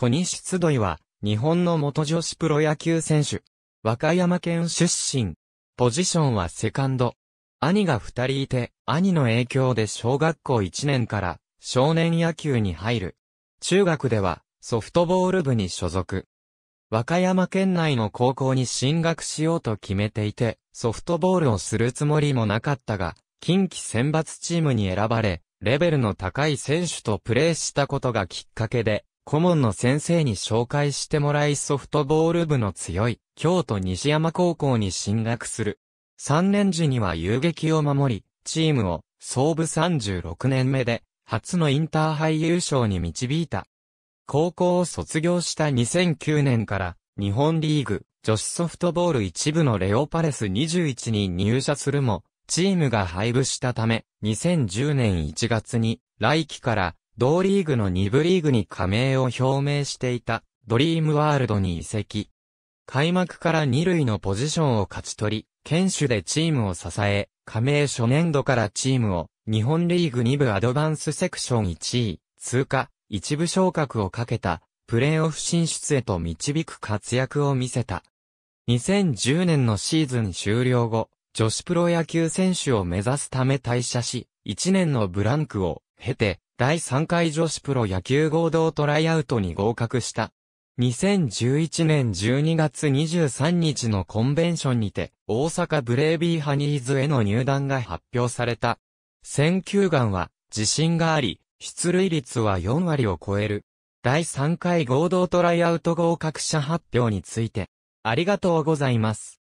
小西つどいは、日本の元女子プロ野球選手。和歌山県出身。ポジションはセカンド。兄が二人いて、兄の影響で小学校一年から少年野球に入る。中学ではソフトボール部に所属。和歌山県内の高校に進学しようと決めていて、ソフトボールをするつもりもなかったが、近畿選抜チームに選ばれ、レベルの高い選手とプレーしたことがきっかけで、顧問の先生に紹介してもらいソフトボール部の強い京都西山高校に進学する。3年時には遊撃を守り、チームを創部36年目で初のインターハイ優勝に導いた。高校を卒業した2009年から日本リーグ女子ソフトボール一部のレオパレス21に入社するも、チームが配部したため、2010年1月に来期から同リーグの2部リーグに加盟を表明していたドリームワールドに移籍。開幕から2塁のポジションを勝ち取り、堅守でチームを支え、加盟初年度からチームを日本リーグ2部アドバンスセクション1位、通過、一部昇格をかけたプレーオフ進出へと導く活躍を見せた。2010年のシーズン終了後、女子プロ野球選手を目指すため退社し、1年のブランクを経て、第3回女子プロ野球合同トライアウトに合格した。2011年12月23日のコンベンションにて、大阪ブレイビーハニーズへの入団が発表された。選球眼は、自信があり、出塁率は4割を超える。第3回合同トライアウト合格者発表について、ありがとうございます。